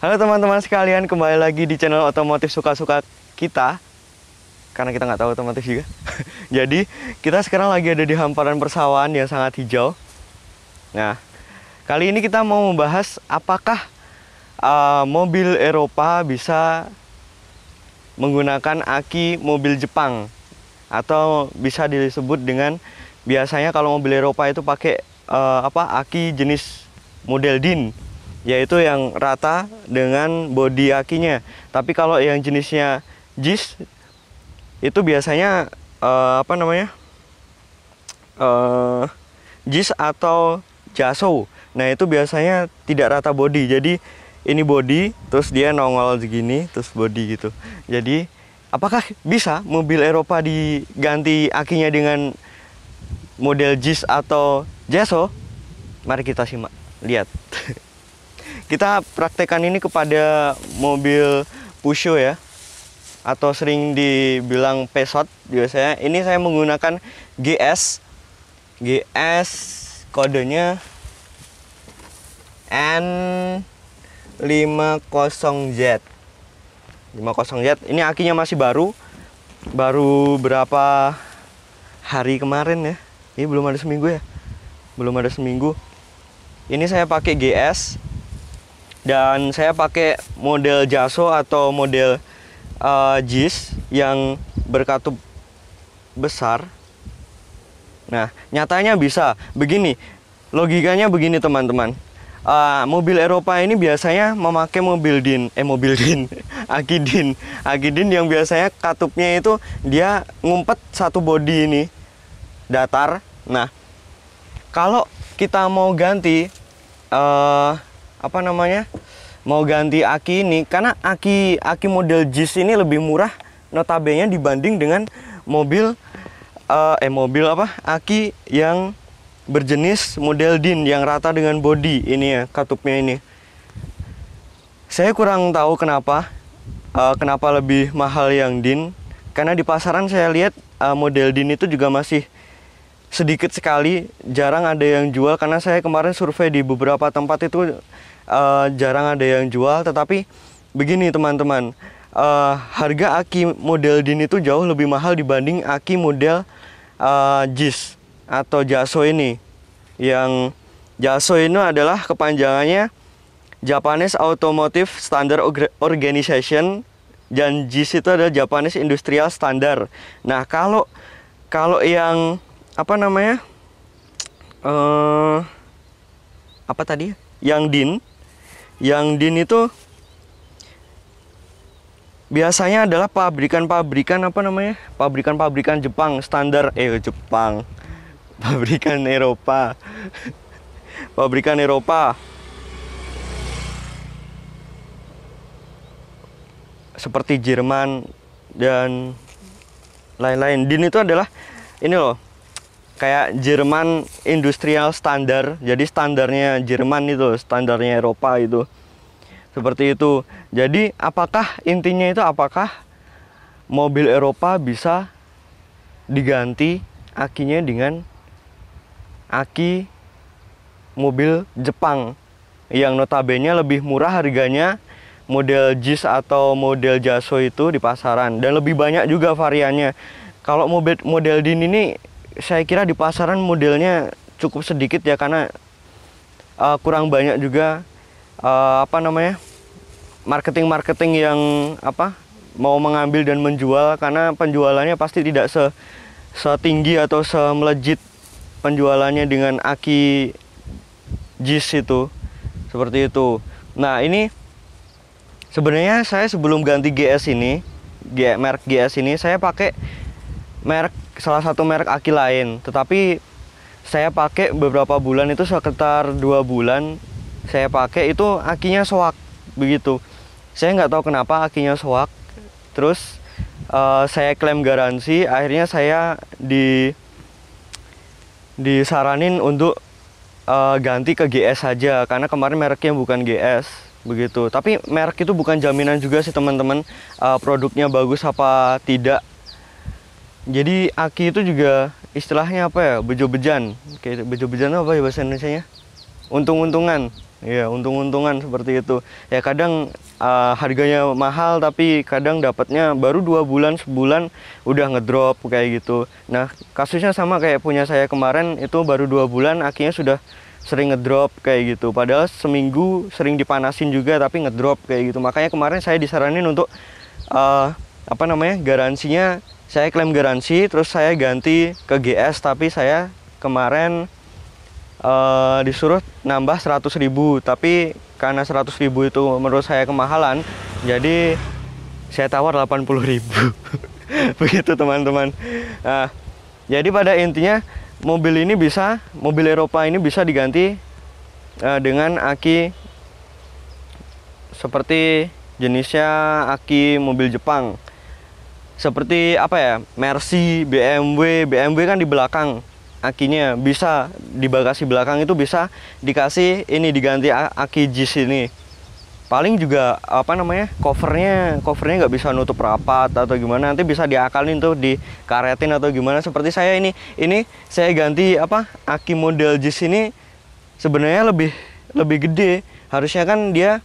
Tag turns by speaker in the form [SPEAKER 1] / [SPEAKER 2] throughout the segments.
[SPEAKER 1] Halo teman-teman sekalian, kembali lagi di channel otomotif suka-suka kita Karena kita nggak tahu otomotif juga Jadi, kita sekarang lagi ada di hamparan persawahan yang sangat hijau Nah, kali ini kita mau membahas apakah uh, mobil Eropa bisa menggunakan aki mobil Jepang Atau bisa disebut dengan biasanya kalau mobil Eropa itu pakai uh, apa aki jenis model DIN yaitu yang rata dengan bodi akinya. Tapi kalau yang jenisnya jis itu biasanya uh, apa namanya? Uh, eh, jis atau jaso. Nah, itu biasanya tidak rata bodi. Jadi ini bodi terus dia nongol segini terus bodi gitu. Jadi apakah bisa mobil Eropa diganti akinya dengan model jis atau jaso? Mari kita simak, lihat. Kita praktekkan ini kepada mobil Pusho ya atau sering dibilang pesot biasanya. Ini saya menggunakan GS GS kodenya N50Z. 50Z. Ini akinya masih baru. Baru berapa hari kemarin ya. Ini belum ada seminggu ya. Belum ada seminggu. Ini saya pakai GS dan saya pakai model Jaso atau model uh, yang berkatup besar nah nyatanya bisa begini logikanya begini teman-teman uh, mobil Eropa ini biasanya memakai mobil din eh mobil din akidin akidin yang biasanya katupnya itu dia ngumpet satu bodi ini datar nah kalau kita mau ganti uh, apa namanya mau ganti aki ini karena aki aki model Jis ini lebih murah notabene dibanding dengan mobil uh, eh mobil apa aki yang berjenis model din yang rata dengan body ini ya katupnya ini saya kurang tahu kenapa uh, kenapa lebih mahal yang din karena di pasaran saya lihat uh, model din itu juga masih sedikit sekali, jarang ada yang jual karena saya kemarin survei di beberapa tempat itu uh, jarang ada yang jual. Tetapi begini teman-teman, uh, harga aki model din itu jauh lebih mahal dibanding aki model uh, jis atau jaso ini. Yang jaso ini adalah kepanjangannya Japanese Automotive Standard Organization dan JIS itu adalah Japanese Industrial Standard. Nah kalau kalau yang apa namanya uh, apa tadi yang din yang din itu biasanya adalah pabrikan-pabrikan apa namanya pabrikan-pabrikan Jepang standar eh Jepang pabrikan Eropa pabrikan Eropa seperti Jerman dan lain-lain din itu adalah ini loh kayak Jerman industrial standar jadi standarnya Jerman itu standarnya Eropa itu seperti itu jadi apakah intinya itu apakah mobil Eropa bisa diganti akinya dengan aki mobil Jepang yang notabene lebih murah harganya model JIS atau model Jaso itu di pasaran dan lebih banyak juga variannya kalau mobil model DIN ini saya kira di pasaran modelnya cukup sedikit ya karena uh, kurang banyak juga uh, apa namanya marketing-marketing yang apa mau mengambil dan menjual karena penjualannya pasti tidak se setinggi atau semelejit penjualannya dengan aki jis itu seperti itu. Nah ini sebenarnya saya sebelum ganti GS ini merek GS ini saya pakai merek salah satu merek aki lain, tetapi saya pakai beberapa bulan itu sekitar dua bulan saya pakai itu akinya soak begitu. Saya nggak tahu kenapa akinya soak. Terus uh, saya klaim garansi, akhirnya saya di disaranin untuk uh, ganti ke GS saja karena kemarin mereknya bukan GS begitu. Tapi merek itu bukan jaminan juga sih teman-teman uh, produknya bagus apa tidak jadi aki itu juga istilahnya apa ya? Bejo-bejan. Kayak bejo-bejan apa ya bahasa Indonesia-nya? Untung-untungan. ya untung-untungan seperti itu. Ya kadang uh, harganya mahal tapi kadang dapatnya baru dua bulan sebulan udah ngedrop kayak gitu. Nah kasusnya sama kayak punya saya kemarin itu baru dua bulan akhirnya sudah sering ngedrop kayak gitu. Padahal seminggu sering dipanasin juga tapi ngedrop kayak gitu. Makanya kemarin saya disaranin untuk uh, apa namanya garansinya saya klaim garansi terus saya ganti ke GS tapi saya kemarin uh, disuruh nambah seratus ribu tapi karena seratus ribu itu menurut saya kemahalan jadi saya tawar puluh ribu begitu teman-teman nah, jadi pada intinya mobil ini bisa mobil Eropa ini bisa diganti uh, dengan aki seperti jenisnya aki mobil Jepang seperti apa ya Mercy, BMW, BMW kan di belakang akinya bisa di bagasi belakang itu bisa dikasih ini diganti aki jis ini paling juga apa namanya covernya covernya nggak bisa nutup rapat atau gimana nanti bisa diakalin tuh di karetin atau gimana seperti saya ini ini saya ganti apa aki model jis ini sebenarnya lebih lebih gede harusnya kan dia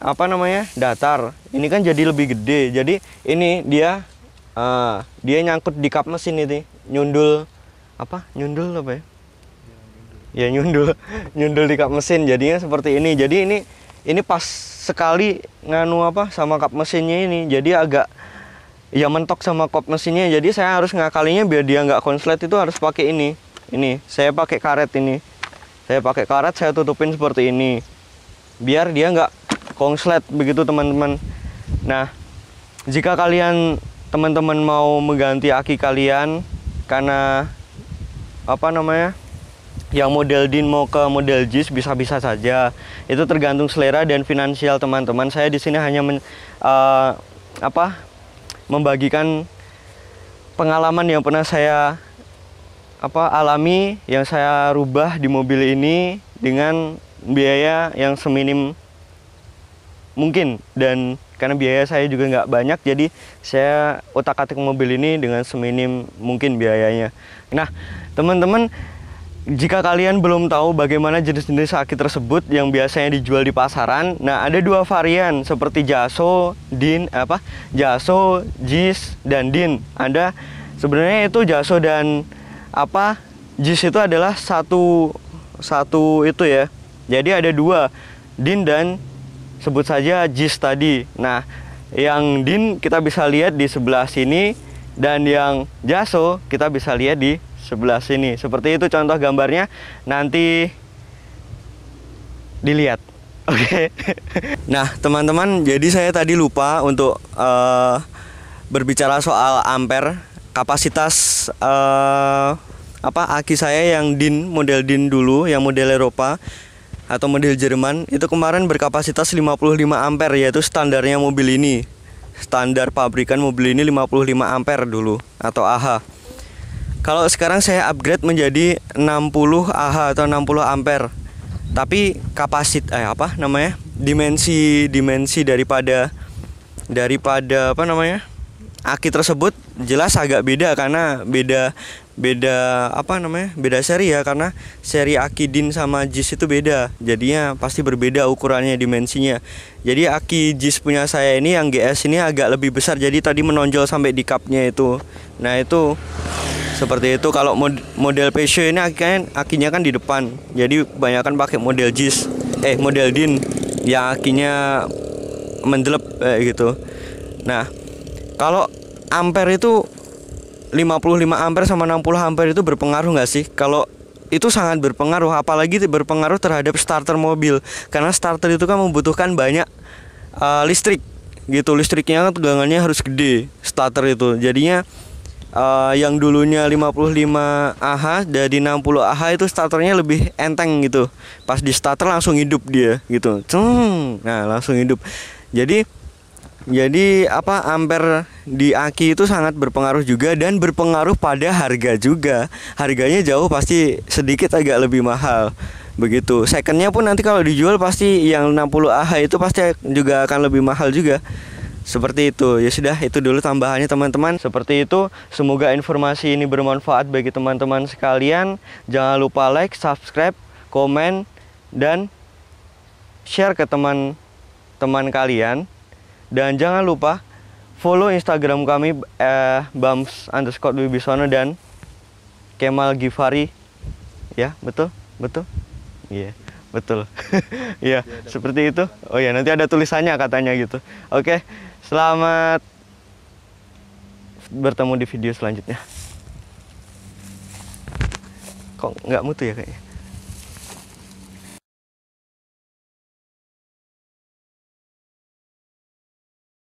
[SPEAKER 1] apa namanya datar ini kan jadi lebih gede jadi ini dia uh, dia nyangkut di kap mesin itu nyundul apa nyundul apa ya ya nyundul nyundul di kap mesin jadinya seperti ini jadi ini ini pas sekali nganu apa sama kap mesinnya ini jadi agak ya mentok sama kap mesinnya jadi saya harus ngakalinya biar dia nggak konslet itu harus pakai ini ini saya pakai karet ini saya pakai karet saya tutupin seperti ini biar dia nggak konslet begitu teman-teman nah jika kalian teman-teman mau mengganti aki kalian karena apa namanya yang model din mau ke model jis bisa-bisa saja itu tergantung selera dan finansial teman-teman saya di sini hanya men, uh, apa membagikan pengalaman yang pernah saya apa alami yang saya rubah di mobil ini dengan biaya yang seminim mungkin dan karena biaya saya juga nggak banyak jadi saya otak atik mobil ini dengan seminim mungkin biayanya nah teman-teman jika kalian belum tahu bagaimana jenis-jenis sakit tersebut yang biasanya dijual di pasaran, nah ada dua varian seperti jaso, din, apa, jaso, jis, dan din. Ada sebenarnya itu jaso dan apa, jis itu adalah satu satu itu ya. Jadi ada dua, din dan sebut saja JIS tadi. Nah, yang DIN kita bisa lihat di sebelah sini dan yang JASO kita bisa lihat di sebelah sini. Seperti itu contoh gambarnya nanti dilihat. Oke. Okay. nah, teman-teman, jadi saya tadi lupa untuk uh, berbicara soal ampere kapasitas uh, apa aki saya yang DIN model DIN dulu yang model Eropa atau model Jerman itu kemarin berkapasitas 55 ampere yaitu standarnya mobil ini. Standar pabrikan mobil ini 55 ampere dulu atau AH. Kalau sekarang saya upgrade menjadi 60 AH atau 60 ampere. Tapi kapasit eh apa namanya? dimensi dimensi daripada daripada apa namanya? aki tersebut jelas agak beda karena beda beda apa namanya beda seri ya karena seri aki din sama jis itu beda jadinya pasti berbeda ukurannya dimensinya jadi aki jis punya saya ini yang GS ini agak lebih besar jadi tadi menonjol sampai di cupnya itu nah itu seperti itu kalau mod model Peugeot ini akinya, kan, akinya kan di depan jadi kebanyakan pakai model jis eh model din yang akinya mendelep eh, gitu nah kalau ampere itu 55 ampere sama 60 ampere itu berpengaruh nggak sih? Kalau itu sangat berpengaruh apalagi berpengaruh terhadap starter mobil karena starter itu kan membutuhkan banyak uh, listrik gitu listriknya kan tegangannya harus gede starter itu jadinya uh, yang dulunya 55 AH dari 60 AH itu starternya lebih enteng gitu pas di starter langsung hidup dia gitu Cung. nah langsung hidup jadi jadi apa ampere di aki itu sangat berpengaruh juga dan berpengaruh pada harga juga. Harganya jauh pasti sedikit agak lebih mahal. Begitu. Secondnya pun nanti kalau dijual pasti yang 60 AH itu pasti juga akan lebih mahal juga. Seperti itu. Ya sudah, itu dulu tambahannya teman-teman. Seperti itu, semoga informasi ini bermanfaat bagi teman-teman sekalian. Jangan lupa like, subscribe, komen dan share ke teman-teman kalian dan jangan lupa follow Instagram kami eh, bams underscore wibisono dan Kemal Givari Ya, betul? Betul? Iya. Yeah betul. ya, seperti itu. Oh ya, nanti ada tulisannya katanya gitu. Oke, selamat bertemu di video selanjutnya. Kok nggak mutu ya kayaknya?